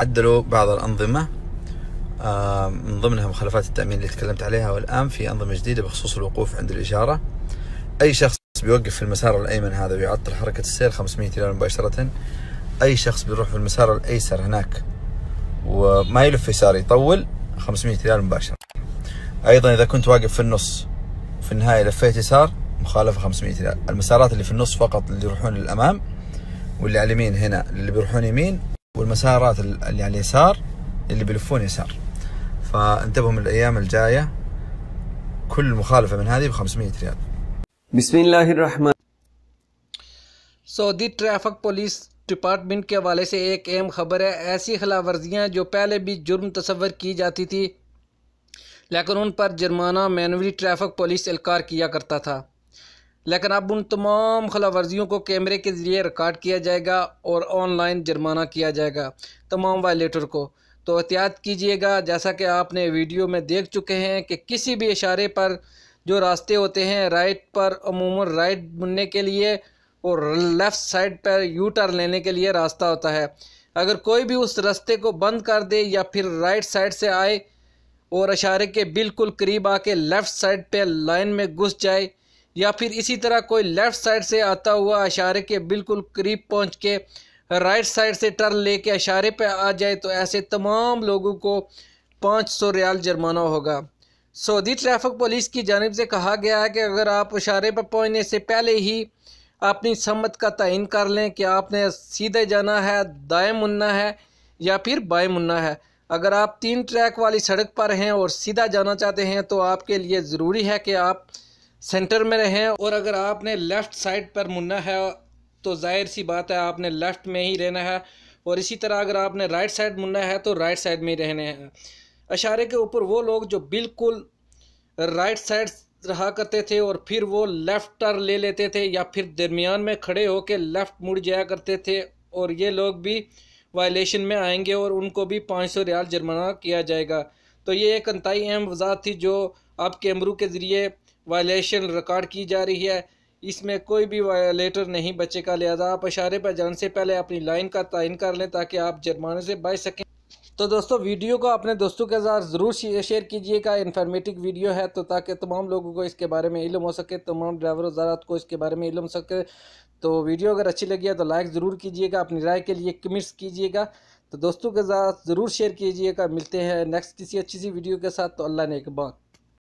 عدلوا بعض الأنظمة آه، من ضمنها مخالفات التأمين اللي تكلمت عليها والآن في أنظمة جديدة بخصوص الوقوف عند الإشارة أي شخص بيوقف في المسار الأيمن هذا ويعطل حركة السير 500 ريال مباشرة أي شخص بيروح في المسار الأيسر هناك وما يلف يسار يطول 500 ريال مباشرة أيضا إذا كنت واقف في النص في النهاية لفيت يسار مخالفة 500 ريال المسارات اللي في النص فقط اللي يروحون للأمام واللي على اليمين هنا اللي بيروحون يمين والمسارات اللي على اليسار اللي بيلفون يسار فانتبهوا من الايام الجايه كل مخالفه من هذه ب 500 ريال بسم الله الرحمن Saudi traffic police department کے حوالے سے ایک اہم خبر ہے ایسی خلاف ورزیاں جو پہلے بھی جرم تصور کی جاتی تھی لیکن ان پر جرمانہ مینولی ٹریفک پولیس الکار کیا کرتا تھا लेकिन अब उन तमाम खिलाफवर्जियों को कैमरे के ज़रिए रिकॉर्ड किया जाएगा और ऑनलाइन जुर्माना किया जाएगा तमाम वायलेटर को तो एहतियात कीजिएगा जैसा कि आपने वीडियो में देख चुके हैं कि किसी भी इशारे पर जो रास्ते होते हैं राइट पर अमूमन राइट बुनने के लिए और लेफ़्ट साइड पर यू टर्न लेने के लिए रास्ता होता है अगर कोई भी उस रास्ते को बंद कर दे या फिर राइट साइड से आए और इशारे के बिल्कुल करीब आके लेफ़्ट साइड पर लाइन में घुस जाए या फिर इसी तरह कोई लेफ़्ट साइड से आता हुआ इशारे के बिल्कुल करीब पहुंच के राइट साइड से टर्न लेके इशारे पे आ जाए तो ऐसे तमाम लोगों को पाँच सौ रियाल जुर्माना होगा सऊदी ट्रैफिक पुलिस की जानब से कहा गया है कि अगर आप इशारे पर पहुंचने से पहले ही अपनी सम्मत का तयन कर लें कि आपने सीधे जाना है दाएँ मुन्ना है या फिर बाएँ मुन्ना है अगर आप तीन ट्रैक वाली सड़क पर हैं और सीधा जाना चाहते हैं तो आपके लिए ज़रूरी है कि आप सेंटर में रहें और अगर आपने लेफ़्ट साइड पर मुन्ना है तो जाहिर सी बात है आपने लेफ़्ट में ही रहना है और इसी तरह अगर आपने राइट साइड मुन्ना है तो राइट साइड में ही रहने हैं अशारे के ऊपर वो लोग जो बिल्कुल राइट साइड रहा करते थे और फिर वो लेफ़्ट टर्न ले लेते थे या फिर दरमियान में खड़े होकर लेफ़्ट मुड़ जाया करते थे और ये लोग भी वायलेशन में आएंगे और उनको भी पाँच सौ रियाल जुर्माना किया जाएगा तो ये एक अंतई अहम वजात थी जो आप कैमरू के ज़रिए वायलेशन रिकॉर्ड की जा रही है इसमें कोई भी वायलेटर नहीं का लिहाजा आप इशारे पर जाने से पहले अपनी लाइन का तयन कर लें ताकि आप जुर्माने से बच सकें तो दोस्तों वीडियो को अपने दोस्तों के साथ ज़रूर शेयर कीजिएगा इन्फॉर्मेटिव वीडियो है तो ताकि तमाम लोगों को इसके बारे में इलम हो सके तमाम ड्राइवर वजारत को इसके बारे में इलम हो सके तो वीडियो अगर अच्छी लगी है तो लाइक ज़रूर कीजिएगा अपनी राय के लिए कमेंट्स कीजिएगा तो दोस्तों के साथ ज़रूर शेयर कीजिएगा मिलते हैं नेक्स्ट किसी अच्छी सी वीडियो के साथ तो अल्लाह ने एक बात